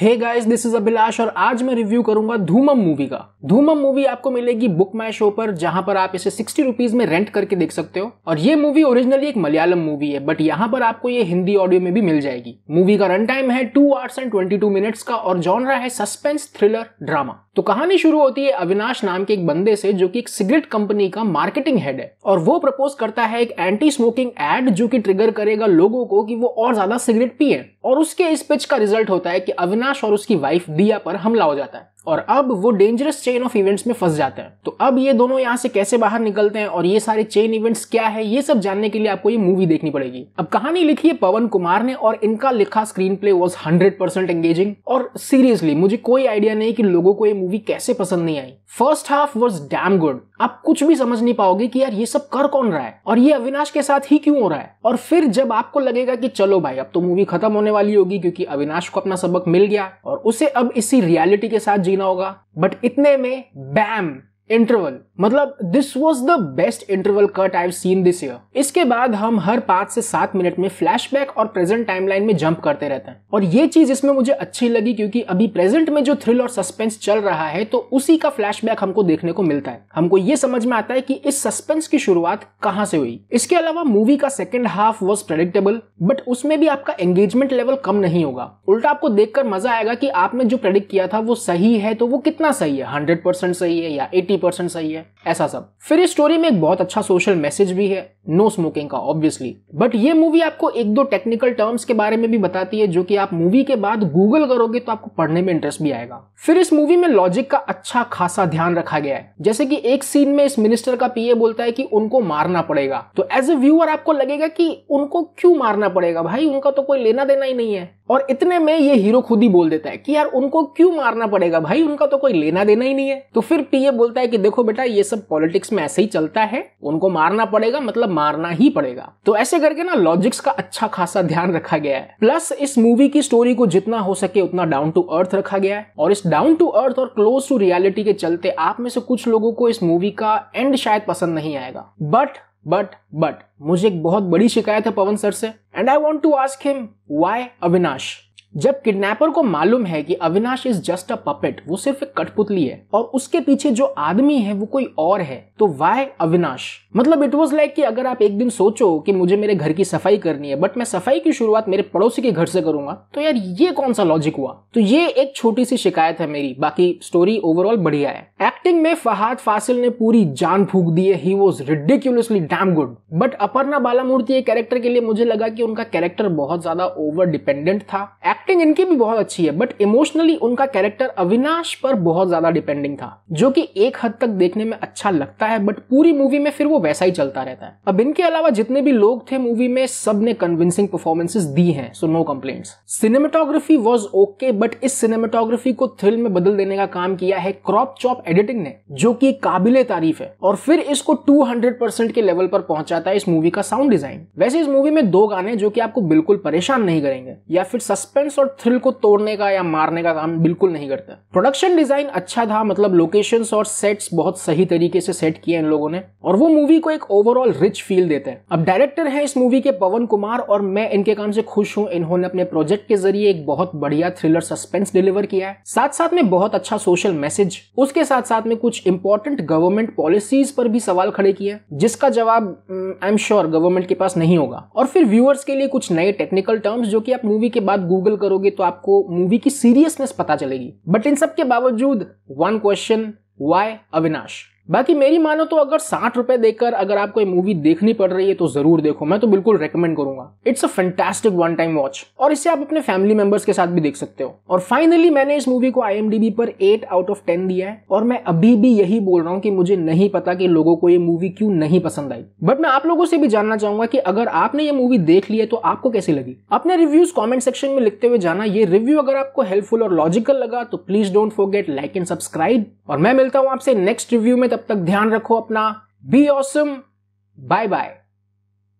hey guys this is Abhilash और आज मैं रिव्यू करूंगा धूमम मूवी का धूमम मूवी आपको मिलेगी बुक माई शो पर जहां पर आप इसे सिक्सटी रुपीज में रेंट करके देख सकते हो और ये मूवी ओरिजिनली एक मलयालम मूवी है बट यहाँ पर आपको ये हिंदी ऑडियो में भी मिल जाएगी मूवी का रन टाइम है two hours and twenty two minutes का और जॉनरा है सस्पेंस थ्रिलर ड्रामा तो कहानी शुरू होती है अविनाश नाम के एक बंदे से जो कि एक सिगरेट कंपनी का मार्केटिंग हेड है और वो प्रपोज करता है एक एंटी स्मोकिंग एड जो कि ट्रिगर करेगा लोगों को कि वो और ज्यादा सिगरेट पिए और उसके इस पिच का रिजल्ट होता है कि अविनाश अविनाश और उसकी वाइफ दिया पर हमला हो जाता है और अब वो डेंजरस चेन ऑफ इवेंट्स में फंस जाता है तो अब ये दोनों यहाँ से कैसे बाहर निकलते हैं और ये सारे चेन इवेंट्स क्या है ये सब जानने के लिए आपको ये मूवी देखनी पड़ेगी अब कहानी लिखी है पवन कुमार ने और इनका लिखा screen play was hundred percent engaging और सीरियसली मुझे कोई आइडिया नहीं कि लोगों को ये मूवी कैसे पसंद नहीं आई first half was damn good आप कुछ भी समझ नहीं पाओगे कि यार ये सब कर कौन रहा है और ये अविनाश के साथ ही क्यों हो रहा है और फिर जब आपको लगेगा कि चलो भाई अब तो मूवी खत्म होने वाली होगी क्योंकि अविनाश को अपना सबक मिल गया और उसे अब इसी रियलिटी के साथ जीना सुना होगा बट इतने में बैम इंटरवल मतलब this was the best interval cut I seen this year इसके बाद हम हर पांच से सात मिनट में फ्लैशबैक और प्रेजेंट टाइमलाइन में जंप करते रहते हैं और ये चीज इसमें मुझे अच्छी लगी क्योंकि अभी प्रेजेंट में जो थ्रिल और सस्पेंस चल रहा है तो उसी का फ्लैशबैक हमको देखने को मिलता है हमको ये समझ में आता है कि इस सस्पेंस की शुरुआत कहाँ से हुई इसके अलावा मूवी का second half was predictable but उसमें भी आपका एंगेजमेंट लेवल कम नहीं होगा उल्टा आपको देखकर मजा आएगा कि आपने जो प्रेडिक्ट किया था वो सही है तो वो कितना सही है हंड्रेड सही है या एटी परसेंट सही है ऐसा सब फिर इस स्टोरी में एक बहुत अच्छा सोशल मैसेज भी है नो स्मोकिंग का ऑब्वियसली बट ये मूवी आपको एक दो टेक्निकल टर्म्स के बारे में भी बताती है जो कि आप मूवी के बाद गूगल करोगे तो आपको पढ़ने में इंटरेस्ट भी आएगा फिर इस मूवी में लॉजिक का अच्छा खासा ध्यान रखा गया है जैसे कि एक सीन में इस मिनिस्टर का पीए बोलता है कि उनको मारना पड़ेगा तो एज ए व्यूअर आपको लगेगा कि उनको क्यों मारना पड़ेगा भाई उनका तो कोई लेना देना ही नहीं है और इतने में ये हीरो खुद ही बोल देता है कि यार उनको क्यों मारना पड़ेगा भाई उनका तो कोई लेना देना ही नहीं है तो फिर पीए बोलता है है कि देखो बेटा ये सब पॉलिटिक्स में ऐसे ही चलता है उनको मारना पड़ेगा मतलब मारना ही पड़ेगा तो ऐसे करके ना लॉजिक्स का अच्छा खासा ध्यान रखा गया है प्लस इस मूवी की स्टोरी को जितना हो सके उतना डाउन टू अर्थ रखा गया है और इस डाउन टू अर्थ और क्लोज टू रियलिटी के चलते आप में से कुछ लोगों को इस मूवी का एंड शायद पसंद नहीं आएगा बट बट बट मुझे एक बहुत बड़ी शिकायत है पवन सर से and I want to ask him why Avinash जब किडनैपर को मालूम है कि Avinash is just a puppet वो सिर्फ एक कठपुतली है और उसके पीछे जो आदमी है वो कोई और है तो वाई अविनाश मतलब इट वॉज लाइक कि अगर आप एक दिन सोचो कि मुझे मेरे घर की सफाई करनी है बट मैं सफाई की शुरुआत मेरे पड़ोसी के घर से करूंगा तो यार ये कौन सा लॉजिक हुआ तो ये एक छोटी सी शिकायत है मेरी बाकी स्टोरी ओवरऑल बढ़िया है एक्टिंग में फहाद फासिल ने पूरी जान फूक दी है ही was ridiculously damn good but Aparna Balamurali के कैरेक्टर के लिए मुझे लगा कि उनका कैरेक्टर बहुत ज्यादा ओवर डिपेंडेंट था एक्टिंग इनकी भी बहुत अच्छी है बट इमोशनली उनका कैरेक्टर अविनाश पर बहुत ज्यादा डिपेंडिंग था जो कि एक हद तक देखने में अच्छा लगता है बट पूरी मूवी में फिर वो वैसा ही चलता रहता है अब इनके अलावा जितने भी लोग थे मूवी में सब ने कन्विंसिंग परफॉर्मेंसेज दी हैं so no complain cinematography was okay but इस सिनेमाटोग्राफी को थ्रिल में बदल देने का काम किया है क्रॉप चॉप एडिटिंग ने जो की काबिले तारीफ है और फिर इसको टू के लेवल पर पहुंचाता है इस मूवी का साउंड डिजाइन वैसे इस मूवी में दो गाने जो की आपको बिल्कुल परेशान नहीं करेंगे या फिर सस्पेंस सस्पेंस और थ्रिल को तोड़ने का या मारने का काम बिल्कुल नहीं करता प्रोडक्शन डिजाइन अच्छा था मतलब लोकेशन और सेट्स बहुत सही तरीके से सेट किए इन लोगों ने और वो मूवी को एक ओवरऑल रिच फील देते हैं अब डायरेक्टर है इस मूवी के पवन कुमार और मैं इनके काम से खुश हूँ इन्होंने अपने प्रोजेक्ट के जरिए एक बहुत बढ़िया थ्रिलर सस्पेंस डिलीवर किया है साथ साथ में बहुत अच्छा सोशल मैसेज उसके साथ साथ में कुछ इंपॉर्टेंट गवर्नमेंट पॉलिसीज पर भी सवाल खड़े किए जिसका जवाब आई एम श्योर गवर्नमेंट के पास नहीं होगा और फिर व्यूअर्स के लिए कुछ नए टेक्निकल टर्म्स जो कि आप मूवी के बाद गूगल करोगे तो आपको मूवी की सीरियसनेस पता चलेगी बट इन सब के बावजूद वन क्वेश्चन वाई अविनाश बाकी मेरी मानो तो अगर साठ रुपए देकर अगर आपको मूवी देखनी पड़ रही है तो जरूर देखो मैं तो बिल्कुल रेकमेंड करूंगा it's a fantastic one time watch और इसे आप अपने फैमिली मेंबर्स के साथ भी देख सकते हो और फाइनली मैंने इस मूवी को आई पर एट आउट ऑफ टेन दिया है और मैं अभी भी यही बोल रहा हूँ कि मुझे नहीं पता कि लोगों को ये मूवी क्यों नहीं पसंद आई बट मैं आप लोगों से भी जानना चाहूंगा कि अगर आपने ये मूवी देख ली है तो आपको कैसी लगी अपने रिव्यूज कॉमेंट सेक्शन में लिखते हुए जाना ये रिव्यू अगर आपको हेल्पफुल और लॉजिकल लगा तो please don't forget like and subscribe और मैं मिलता हूँ आपसे नेक्स्ट रिव्यू में तब तक ध्यान रखो अपना बी ऑसम बाय बाय